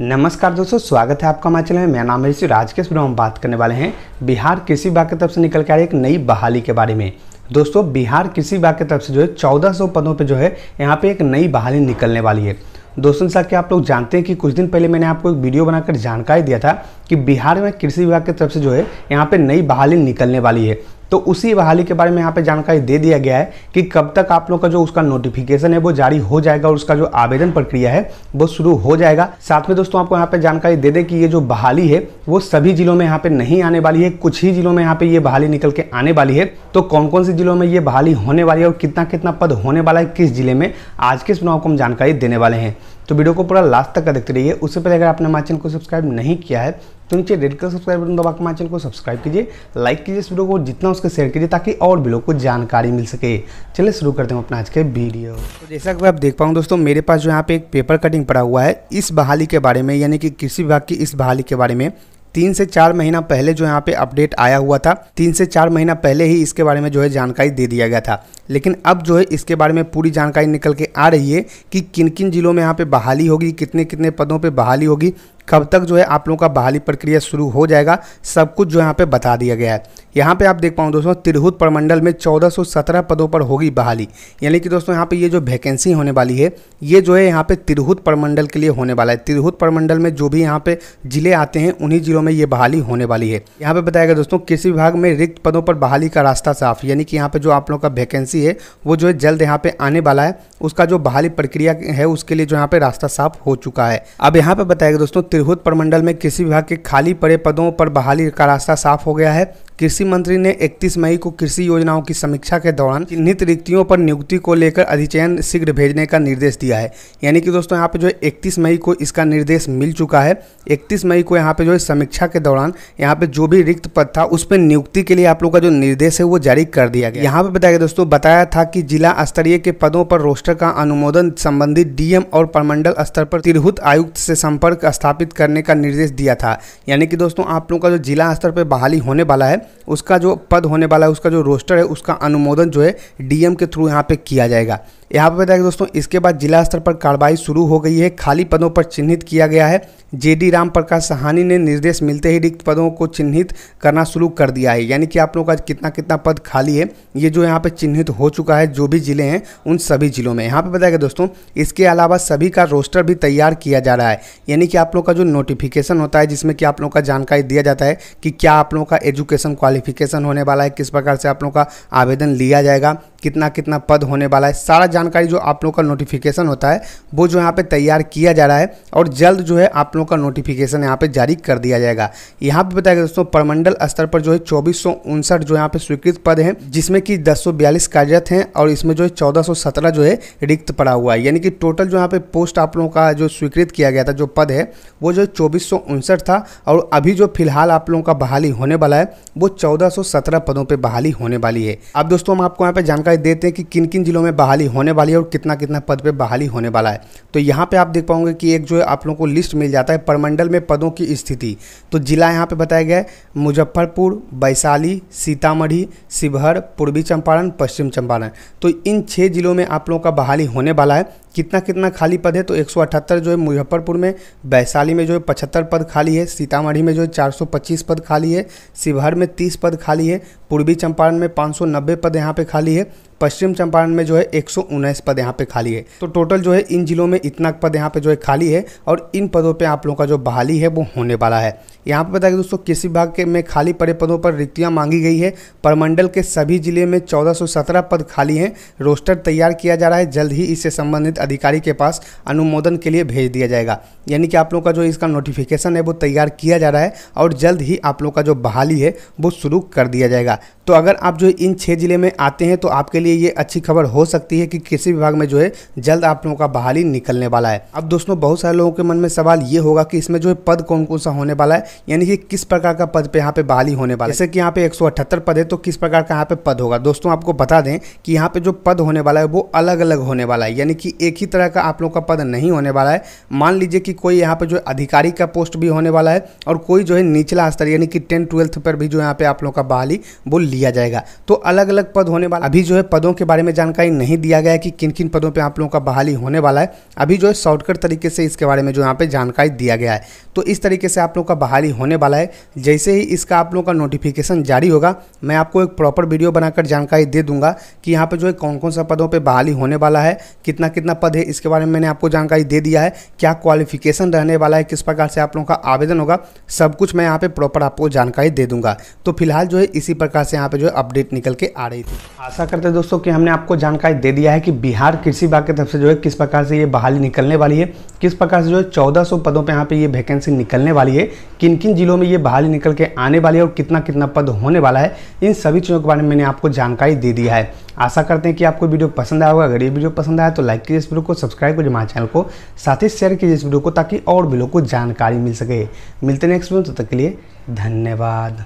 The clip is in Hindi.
नमस्कार दोस्तों स्वागत है आपका हमारे चैनल में मेरा नाम है ऋषि राजकेश ब्रह्म हम बात करने वाले हैं बिहार कृषि विभाग की तरफ से निकल के आ रही एक नई बहाली के बारे में दोस्तों बिहार कृषि विभाग की तरफ से जो है 1400 पदों पे जो है यहाँ पे एक नई बहाली निकलने वाली है दोस्तों जैसा कि आप लोग जानते हैं कि कुछ दिन पहले मैंने आपको एक वीडियो बनाकर जानकारी दिया था कि बिहार में कृषि विभाग की तरफ से जो है यहाँ पे नई बहाली निकलने वाली है तो उसी बहाली के बारे में यहाँ पे जानकारी दे दिया गया है कि कब तक आप लोग का जो उसका नोटिफिकेशन है वो जारी हो जाएगा और उसका जो आवेदन प्रक्रिया है वो शुरू हो जाएगा साथ में दोस्तों आपको यहाँ पे जानकारी दे दें कि ये जो बहाली है वो सभी जिलों में यहाँ पे नहीं आने वाली है कुछ ही जिलों में यहाँ पे ये बहाली निकल के आने वाली है तो कौन कौन से जिलों में ये बहाली होने वाली है और कितना कितना पद होने वाला है किस जिले में आज के चुनाव को हम जानकारी देने वाले हैं तो वीडियो को पूरा लास्ट तक का देखते रहिए उससे पहले अगर आपने हमारे चैनल को सब्सक्राइब नहीं किया है तो नीचे रेड कलर सब्सक्राइब बटन दबाकर हमारे चैनल को सब्सक्राइब कीजिए लाइक कीजिए इस वीडियो को जितना उसके शेयर कीजिए ताकि और भी लोग को जानकारी मिल सके चलिए शुरू करते हैं अपना आज के वीडियो तो जैसा कि आप देख पाऊँ दोस्तों मेरे पास जो यहाँ पे एक पेपर कटिंग पड़ा हुआ है इस बहाली के बारे में यानी कि कृषि विभाग की इस बहाली के बारे में तीन से चार महीना पहले जो यहाँ पे अपडेट आया हुआ था तीन से चार महीना पहले ही इसके बारे में जो है जानकारी दे दिया गया था लेकिन अब जो है इसके बारे में पूरी जानकारी निकल के आ रही है कि किन किन जिलों में यहाँ पे बहाली होगी कितने कितने पदों पर बहाली होगी कब तक जो है आप लोगों का बहाली प्रक्रिया शुरू हो जाएगा सब कुछ जो यहाँ पे बता दिया गया है यहाँ पे आप देख पाऊँ दोस्तों तिरहुत प्रमंडल में 1417 पदों पर होगी बहाली यानी कि दोस्तों यहाँ पे ये जो वैकेंसी होने वाली है ये जो है यहाँ पे तिरहुत प्रमंडल के लिए होने वाला है तिरहुत प्रमंडल में जो भी यहाँ पे जिले आते हैं उन्हीं जिलों में ये बहाली होने वाली है यहाँ पे बताया गया दोस्तों कृषि विभाग में रिक्त पदों पर बहाली का रास्ता साफ यानी कि यहाँ पे जो आप लोग का वैकेंसी है वो जो है जल्द यहाँ पे आने वाला है उसका जो बहाली प्रक्रिया है उसके लिए जो यहाँ पे रास्ता साफ हो चुका है अब यहाँ पे बताया गया दोस्तों तिरहुत प्रमंडल में कृषि विभाग के खाली पड़े पदों पर बहाली का रास्ता साफ हो गया है कृषि मंत्री ने 31 मई को कृषि योजनाओं की समीक्षा के दौरान चिन्हित रिक्तियों पर नियुक्ति को लेकर अधिचयन शीघ्र भेजने का निर्देश दिया है यानी कि दोस्तों यहाँ पे जो है इकतीस मई को इसका निर्देश मिल चुका है 31 मई को यहाँ पे जो है समीक्षा के दौरान यहाँ पे जो भी रिक्त पद था उस पर नियुक्ति के लिए आप लोग का जो निर्देश है वो जारी कर दिया गया यहाँ पे बताया गया दोस्तों बताया था की जिला स्तरीय के पदों पर रोस्टर का अनुमोदन संबंधित डीएम और प्रमंडल स्तर पर तिरहुत आयुक्त से संपर्क स्थापित करने का निर्देश दिया था यानी कि दोस्तों आप लोगों का जो जिला स्तर पर बहाली होने वाला है उसका जो पद होने वाला है उसका जो रोस्टर है उसका अनुमोदन जो है डीएम के थ्रू यहाँ पे किया जाएगा यहाँ पर बताएंगे दोस्तों इसके बाद जिला स्तर पर कार्रवाई शुरू हो गई है खाली पदों पर चिन्हित किया गया है जेडी राम प्रकाश सहानी ने निर्देश मिलते ही रिक्त पदों को चिन्हित करना शुरू कर दिया है यानी कि आप लोगों का कितना कितना पद खाली है ये जो यहाँ पे चिन्हित हो चुका है जो भी जिले हैं उन सभी जिलों में यहाँ पे बताया गया दोस्तों इसके अलावा सभी का रोस्टर भी तैयार किया जा रहा है यानी कि आप लोग का जो नोटिफिकेशन होता है जिसमें कि आप लोगों का जानकारी दिया जाता है कि क्या आप लोगों का एजुकेशन क्वालिफिकेशन होने वाला है किस प्रकार से आप लोगों का आवेदन लिया जाएगा कितना कितना पद होने वाला है सारा जानकारी जो आप लोगों का नोटिफिकेशन होता है वो जो यहाँ पे तैयार किया जा रहा है और जल्द जो है आप लोगों का नोटिफिकेशन यहाँ पे जारी कर दिया जाएगा यहाँ पे बताया दोस्तों परमंडल स्तर पर जो है चौबीस जो यहाँ पे स्वीकृत पद हैं जिसमें कि दस कार्यरत हैं और इसमें जो है चौदह जो है रिक्त पड़ा हुआ है यानी कि टोटल जो यहाँ पे पोस्ट आप लोगों का जो स्वीकृत किया गया था जो पद है वो जो चौबीस था और अभी जो फिलहाल आप लोगों का बहाली होने वाला है वो चौदह पदों पर बहाली होने वाली है अब दोस्तों हम आपको यहाँ पे जानकारी जानकारी देते हैं कि किन किन जिलों में बहाली होने वाली है और कितना कितना पद पे बहाली होने वाला है तो यहाँ पे आप देख पाओगे कि एक जो है आप लोगों को लिस्ट मिल जाता है परमंडल में पदों की स्थिति तो जिला यहाँ पे बताया गया है मुजफ्फरपुर वैशाली सीतामढ़ी शिवहर पूर्वी चंपारण पश्चिम चंपारण तो इन छः जिलों में आप लोगों का बहाली होने वाला है कितना कितना खाली पद है तो एक जो है मुजफ्फरपुर में वैशाली में जो है पचहत्तर पद खाली है सीतामढ़ी में जो है चार पद खाली है शिवहर में 30 पद खाली है पूर्वी चंपारण में 590 पद यहाँ पे खाली है पश्चिम चंपारण में जो है एक पद यहाँ पे खाली है तो टोटल जो है इन जिलों में इतना पद यहाँ पे जो है खाली है और इन पदों पे आप लोगों का जो बहाली है वो होने वाला है यहाँ पे बता दें दोस्तों किसी विभाग के में खाली पड़े पदों पर रिक्तियाँ मांगी गई है परमंडल के सभी जिले में 1417 पद खाली हैं रोस्टर तैयार किया जा रहा है जल्द ही इससे संबंधित अधिकारी के पास अनुमोदन के लिए भेज दिया जाएगा यानी कि आप लोगों का जो इसका नोटिफिकेशन है वो तैयार किया जा रहा है और जल्द ही आप लोगों का जो बहाली है वो शुरू कर दिया जाएगा तो अगर आप जो इन छः जिले में आते हैं तो आपके लिए ये अच्छी खबर हो सकती है कि कृषि विभाग में जो है जल्द आप लोगों का बहाली निकलने वाला है अब दोस्तों बहुत सारे लोगों के मन में सवाल ये होगा कि इसमें जो है पद कौन कौन सा होने वाला है यानी कि किस प्रकार का पद पे यहाँ पे बहाली होने वाला है जैसे कि यहाँ पे एक पद है तो किस प्रकार का यहाँ पे पद होगा दोस्तों आपको बता दें कि यहाँ पे जो पद होने वाला है वो अलग अलग होने वाला है यानी कि एक ही तरह का आप लोगों का पद नहीं होने वाला है मान लीजिए कि कोई यहाँ पे जो अधिकारी का पोस्ट भी होने वाला है और कोई जो है निचला स्तर यानी कि टेंथ ट्वेल्थ पर भी जो यहाँ पे आप लोगों का बहाली वो लिया जाएगा तो अलग अलग पद होने वाला अभी जो है पदों के बारे में जानकारी नहीं दिया गया कि किन किन पदों पे आप लोगों का बहाली होने वाला है अभी जो है शॉर्टकट तरीके से इसके बारे में जो यहाँ पे जानकारी दिया गया है तो इस तरीके से आप लोगों का बहाली होने वाला है जैसे ही इसका आप लोगों का नोटिफिकेशन जारी होगा मैं आपको एक प्रॉपर वीडियो बनाकर जानकारी दे दूंगा कि यहाँ पर जो है कौन कौन सा पदों पर बहाली होने वाला है कितना कितना पद है इसके बारे में मैंने आपको जानकारी दे दिया है क्या क्वालिफिकेशन रहने वाला है किस प्रकार से आप लोगों का आवेदन होगा सब कुछ मैं यहाँ पर प्रॉपर आपको जानकारी दे दूंगा तो फिलहाल जो है इसी प्रकार से यहाँ पर जो है अपडेट निकल के आ रही थी आशा करते दोस्तों दोस्तों कि हमने आपको जानकारी दे दिया है कि बिहार कृषि विभाग की तरफ से जो है किस प्रकार से ये बहाली निकलने वाली है किस प्रकार से जो है सौ पदों पे यहाँ पे ये वैकेंसी निकलने वाली है किन किन जिलों में ये बहाली निकल के आने वाली है और कितना कितना पद होने वाला है इन सभी चीज़ों के बारे में मैंने आपको जानकारी दे दिया है आशा करते हैं कि आपको वीडियो पसंद आया होगा अगर ये वीडियो पसंद आया तो लाइक कीजिए इस वीडियो को सब्सक्राइब कीजिए हमारे चैनल को साथ ही शेयर कीजिए इस वीडियो को ताकि और भी लोग को जानकारी मिल सके मिलते नेक्स्ट वीडियो तब तक के लिए धन्यवाद